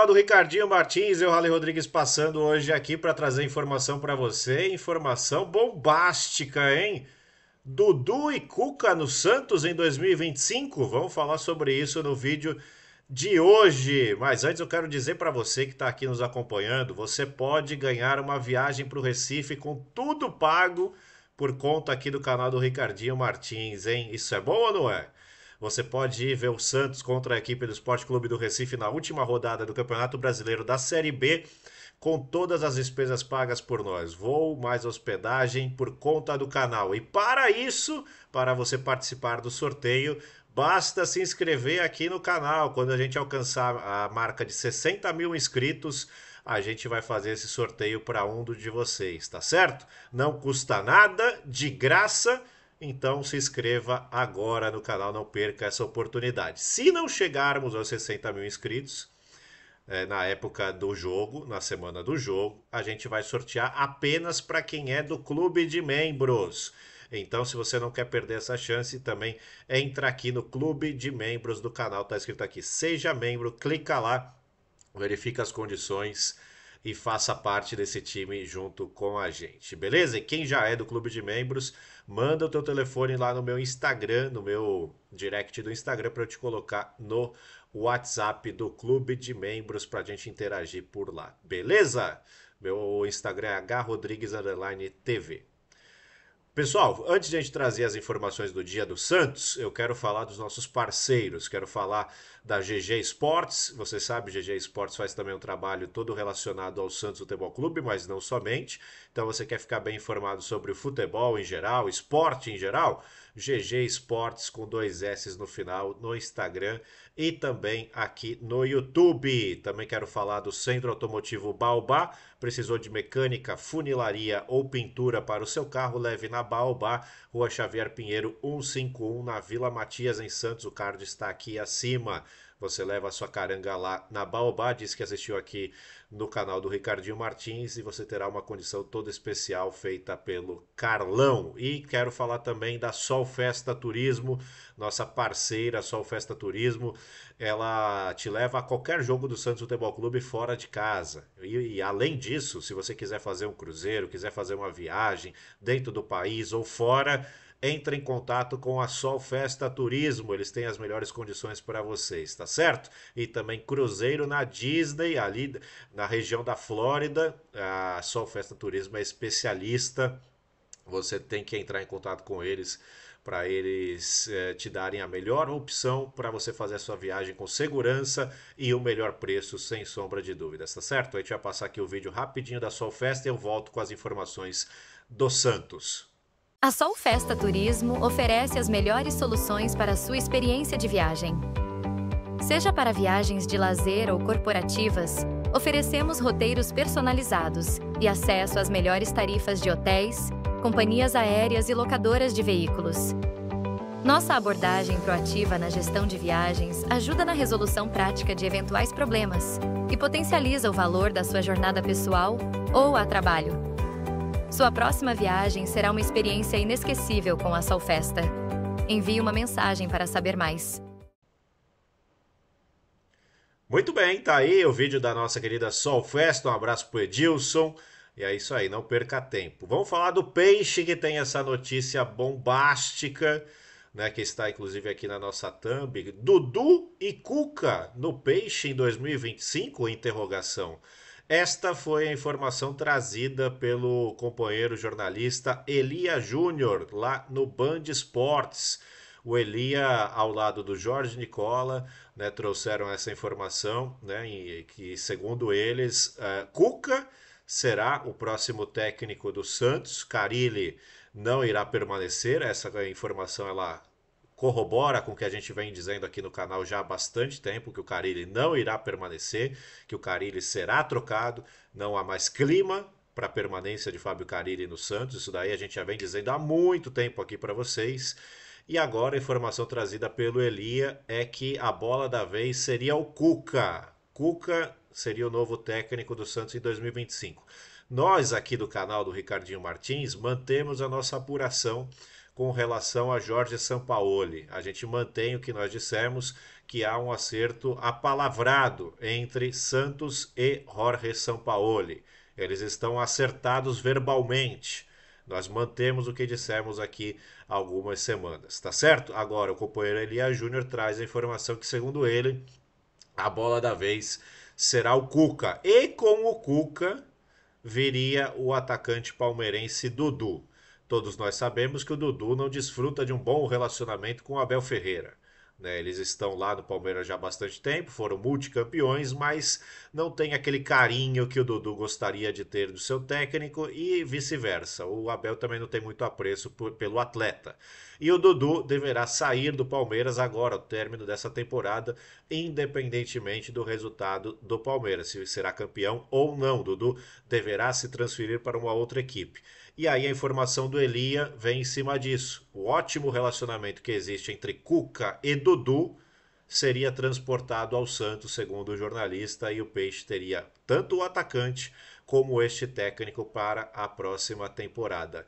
canal do Ricardinho Martins, eu, Rale Rodrigues, passando hoje aqui para trazer informação para você. Informação bombástica, hein? Dudu e Cuca no Santos em 2025? Vamos falar sobre isso no vídeo de hoje. Mas antes eu quero dizer para você que está aqui nos acompanhando, você pode ganhar uma viagem para o Recife com tudo pago por conta aqui do canal do Ricardinho Martins, hein? Isso é bom ou não é? Você pode ir ver o Santos contra a equipe do Esporte Clube do Recife na última rodada do Campeonato Brasileiro da Série B, com todas as despesas pagas por nós. Voo mais hospedagem por conta do canal. E para isso, para você participar do sorteio, Basta se inscrever aqui no canal. Quando a gente alcançar a marca de 60 mil inscritos, a gente vai fazer esse sorteio para um de vocês, tá certo? Não custa nada, de graça. Então se inscreva agora no canal, não perca essa oportunidade. Se não chegarmos aos 60 mil inscritos é, na época do jogo, na semana do jogo, a gente vai sortear apenas para quem é do clube de membros. Então, se você não quer perder essa chance, também entra aqui no clube de membros do canal, está escrito aqui, seja membro, clica lá, verifica as condições e faça parte desse time junto com a gente, beleza? E quem já é do clube de membros, manda o teu telefone lá no meu Instagram, no meu direct do Instagram para eu te colocar no WhatsApp do clube de membros para a gente interagir por lá, beleza? Meu Instagram é TV Pessoal, antes de a gente trazer as informações do dia do Santos, eu quero falar dos nossos parceiros, quero falar da GG Esportes. Você sabe, GG Esportes faz também um trabalho todo relacionado ao Santos Futebol Clube, mas não somente. Então, você quer ficar bem informado sobre o futebol em geral, esporte em geral? GG Esportes com dois S no final no Instagram e também aqui no YouTube. Também quero falar do Centro Automotivo Baobá. Precisou de mecânica, funilaria ou pintura para o seu carro? Leve na Baobá, Rua Xavier Pinheiro 151, na Vila Matias, em Santos. O card está aqui acima. Você leva a sua caranga lá na Baobá, diz que assistiu aqui no canal do Ricardinho Martins e você terá uma condição toda especial feita pelo Carlão. E quero falar também da Sol Festa Turismo, nossa parceira Sol Festa Turismo. Ela te leva a qualquer jogo do Santos Futebol Clube fora de casa. E, e além disso, se você quiser fazer um cruzeiro, quiser fazer uma viagem dentro do país ou fora, entre em contato com a Sol Festa Turismo, eles têm as melhores condições para vocês, tá certo? E também cruzeiro na Disney, ali na região da Flórida, a Sol Festa Turismo é especialista, você tem que entrar em contato com eles para eles eh, te darem a melhor opção para você fazer a sua viagem com segurança e o melhor preço, sem sombra de dúvidas, tá certo? A gente vai passar aqui o vídeo rapidinho da Sol Festa e eu volto com as informações do Santos. A Sol Festa Turismo oferece as melhores soluções para a sua experiência de viagem. Seja para viagens de lazer ou corporativas, oferecemos roteiros personalizados e acesso às melhores tarifas de hotéis, companhias aéreas e locadoras de veículos. Nossa abordagem proativa na gestão de viagens ajuda na resolução prática de eventuais problemas e potencializa o valor da sua jornada pessoal ou a trabalho. Sua próxima viagem será uma experiência inesquecível com a Solfesta. Envie uma mensagem para saber mais. Muito bem, tá aí o vídeo da nossa querida Solfesta. Um abraço pro Edilson. E é isso aí, não perca tempo. Vamos falar do peixe que tem essa notícia bombástica, né? Que está inclusive aqui na nossa thumb. Dudu e Cuca no peixe em 2025? Interrogação. Esta foi a informação trazida pelo companheiro jornalista Elia Júnior, lá no Band Esportes. O Elia, ao lado do Jorge Nicola, né, trouxeram essa informação, né, que, segundo eles, uh, Cuca será o próximo técnico do Santos. Carilli não irá permanecer. Essa informação ela corrobora com o que a gente vem dizendo aqui no canal já há bastante tempo, que o Carilli não irá permanecer, que o Carilli será trocado, não há mais clima para a permanência de Fábio Carilli no Santos. Isso daí a gente já vem dizendo há muito tempo aqui para vocês. E agora a informação trazida pelo Elia é que a bola da vez seria o Cuca. Cuca seria o novo técnico do Santos em 2025. Nós aqui do canal do Ricardinho Martins mantemos a nossa apuração com relação a Jorge Sampaoli. A gente mantém o que nós dissemos, que há um acerto apalavrado entre Santos e Jorge Sampaoli. Eles estão acertados verbalmente. Nós mantemos o que dissemos aqui algumas semanas, tá certo? Agora, o companheiro Elias Júnior traz a informação que, segundo ele, a bola da vez será o Cuca. E com o Cuca viria o atacante palmeirense Dudu. Todos nós sabemos que o Dudu não desfruta de um bom relacionamento com o Abel Ferreira. Né? Eles estão lá no Palmeiras já há bastante tempo, foram multicampeões, mas não tem aquele carinho que o Dudu gostaria de ter do seu técnico e vice-versa. O Abel também não tem muito apreço por, pelo atleta. E o Dudu deverá sair do Palmeiras agora, ao término dessa temporada, independentemente do resultado do Palmeiras, se será campeão ou não. Dudu deverá se transferir para uma outra equipe. E aí a informação do Elia vem em cima disso. O ótimo relacionamento que existe entre Cuca e Dudu seria transportado ao Santos, segundo o jornalista, e o Peixe teria tanto o atacante como este técnico para a próxima temporada.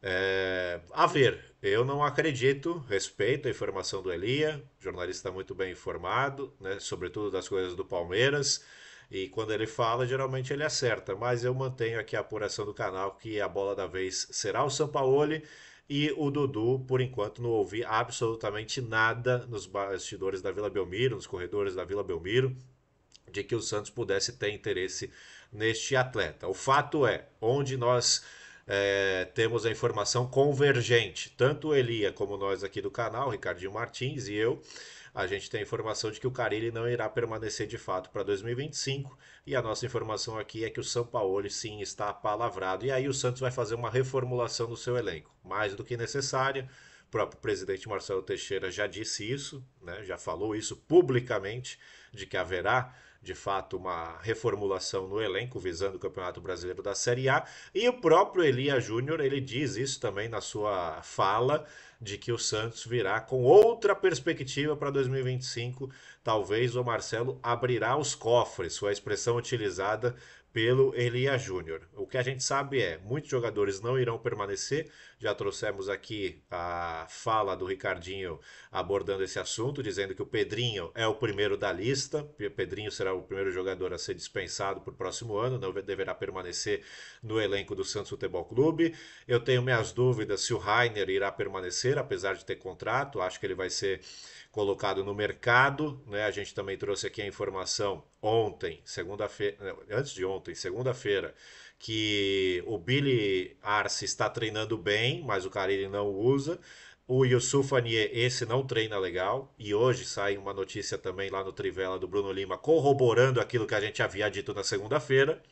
É, a ver, eu não acredito, respeito a informação do Elia, jornalista muito bem informado, né, sobretudo das coisas do Palmeiras. E quando ele fala, geralmente ele acerta. Mas eu mantenho aqui a apuração do canal que a bola da vez será o Sampaoli. E o Dudu, por enquanto, não ouvi absolutamente nada nos bastidores da Vila Belmiro, nos corredores da Vila Belmiro, de que o Santos pudesse ter interesse neste atleta. O fato é, onde nós é, temos a informação convergente, tanto Elia como nós aqui do canal, Ricardinho Martins e eu, a gente tem a informação de que o Carilli não irá permanecer de fato para 2025 e a nossa informação aqui é que o São Paulo sim está palavrado. E aí o Santos vai fazer uma reformulação do seu elenco, mais do que necessária. O próprio presidente Marcelo Teixeira já disse isso, né? já falou isso publicamente, de que haverá de fato uma reformulação no elenco visando o Campeonato Brasileiro da Série A e o próprio Elia Júnior ele diz isso também na sua fala de que o Santos virá com outra perspectiva para 2025. Talvez o Marcelo abrirá os cofres, foi a expressão utilizada pelo Elia Júnior. O que a gente sabe é, muitos jogadores não irão permanecer. Já trouxemos aqui a fala do Ricardinho abordando esse assunto, dizendo que o Pedrinho é o primeiro da lista. Pedrinho será o primeiro jogador a ser dispensado para o próximo ano, não deverá permanecer no elenco do Santos Futebol Clube. Eu tenho minhas dúvidas se o Rainer irá permanecer apesar de ter contrato, acho que ele vai ser colocado no mercado. Né? A gente também trouxe aqui a informação ontem, segunda-feira, eh, antes de ontem, segunda-feira, que o Billy Arce está treinando bem, mas o Carilli não usa. O Yusuf Anier, esse não treina legal. E hoje sai uma notícia também lá no Trivela do Bruno Lima, corroborando aquilo que a gente havia dito na segunda-feira.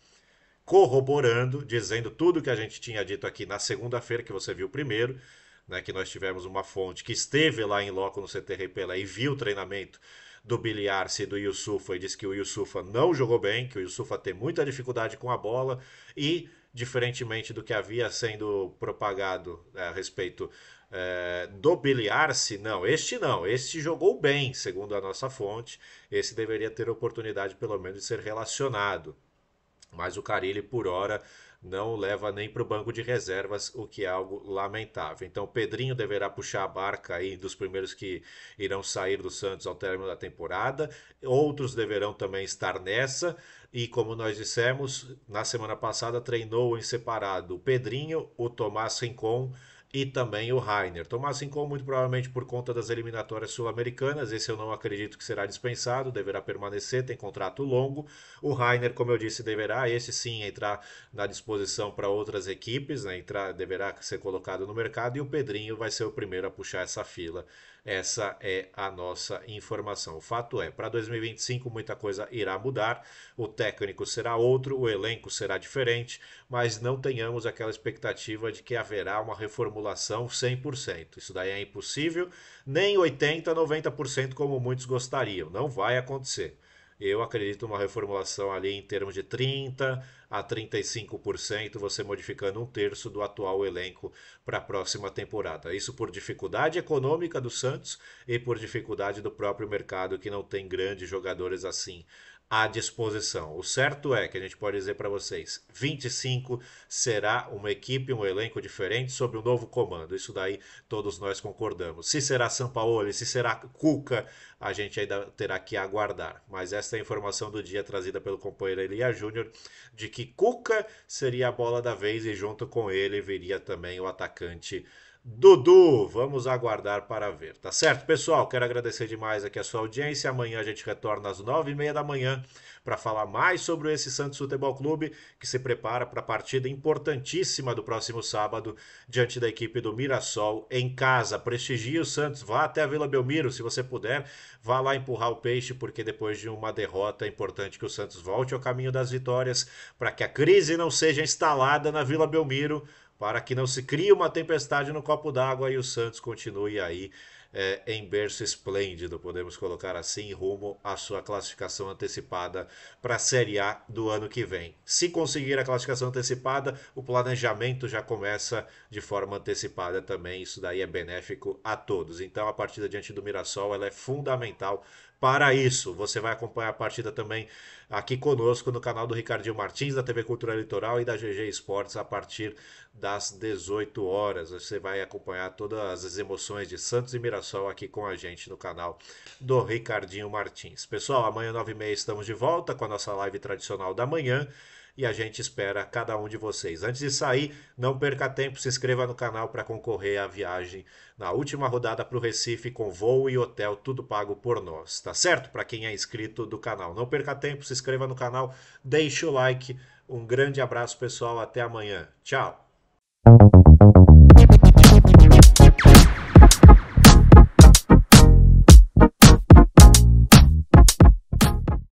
Corroborando, dizendo tudo que a gente tinha dito aqui na segunda-feira, que você viu primeiro né, que nós tivemos uma fonte que esteve lá em loco no CTR Pelé e viu o treinamento do Biliarce e do Yusufa e disse que o Yusufa não jogou bem, que o Yusufa tem muita dificuldade com a bola e, diferentemente do que havia sendo propagado é, a respeito é, do Biliarce, não, este não, este jogou bem, segundo a nossa fonte, esse deveria ter oportunidade pelo menos de ser relacionado. Mas o Carilli, por hora, não leva nem para o banco de reservas, o que é algo lamentável. Então, Pedrinho deverá puxar a barca aí dos primeiros que irão sair do Santos ao término da temporada, outros deverão também estar nessa. E como nós dissemos, na semana passada treinou em separado o Pedrinho, o Tomás Rincon e também o Rainer. Tomás Rincon, assim muito provavelmente por conta das eliminatórias sul-americanas, esse eu não acredito que será dispensado, deverá permanecer, tem contrato longo. O Rainer, como eu disse, deverá, esse sim, entrar na disposição para outras equipes, né? entrar, deverá ser colocado no mercado, e o Pedrinho vai ser o primeiro a puxar essa fila. Essa é a nossa informação. O fato é, para 2025 muita coisa irá mudar, o técnico será outro, o elenco será diferente, mas não tenhamos aquela expectativa de que haverá uma reformulação população 100%. Isso daí é impossível, nem 80%, 90% como muitos gostariam. Não vai acontecer. Eu acredito numa reformulação ali em termos de 30% a 35%, você modificando um terço do atual elenco para a próxima temporada. Isso por dificuldade econômica do Santos e por dificuldade do próprio mercado, que não tem grandes jogadores assim à disposição. O certo é que a gente pode dizer para vocês: 25 será uma equipe, um elenco diferente sob um novo comando. Isso daí todos nós concordamos. Se será São Paulo, se será Cuca, a gente ainda terá que aguardar. Mas esta é a informação do dia trazida pelo companheiro Elia Júnior de que Cuca seria a bola da vez e junto com ele viria também o atacante Dudu. Vamos aguardar para ver, tá certo? Pessoal, quero agradecer demais aqui a sua audiência. Amanhã a gente retorna às nove e meia da manhã para falar mais sobre esse Santos Futebol Clube que se prepara para a partida importantíssima do próximo sábado diante da equipe do Mirassol em casa. Prestigie o Santos, vá até a Vila Belmiro, se você puder, vá lá empurrar o peixe, porque depois de uma derrota é importante que o Santos volte ao caminho das vitórias para que a crise não seja instalada na Vila Belmiro para que não se crie uma tempestade no copo d'água e o Santos continue aí é, em berço esplêndido, podemos colocar assim, rumo à sua classificação antecipada para a Série A do ano que vem. Se conseguir a classificação antecipada, o planejamento já começa de forma antecipada também, isso daí é benéfico a todos. Então a partida diante do Mirassol ela é fundamental para isso. Você vai acompanhar a partida também aqui conosco no canal do Ricardinho Martins, da TV Cultura Litoral e da GG Esportes a partir das 18 horas. Você vai acompanhar todas as emoções de Santos e Mirassol aqui com a gente no canal do Ricardinho Martins. Pessoal, amanhã 9h30 estamos de volta com a nossa live tradicional da manhã e a gente espera cada um de vocês. Antes de sair, não perca tempo, se inscreva no canal para concorrer à viagem na última rodada para o Recife com voo e hotel, tudo pago por nós, tá certo? Para quem é inscrito do canal. Não perca tempo, se inscreva no canal, deixe o like. Um grande abraço, pessoal. Até amanhã. Tchau.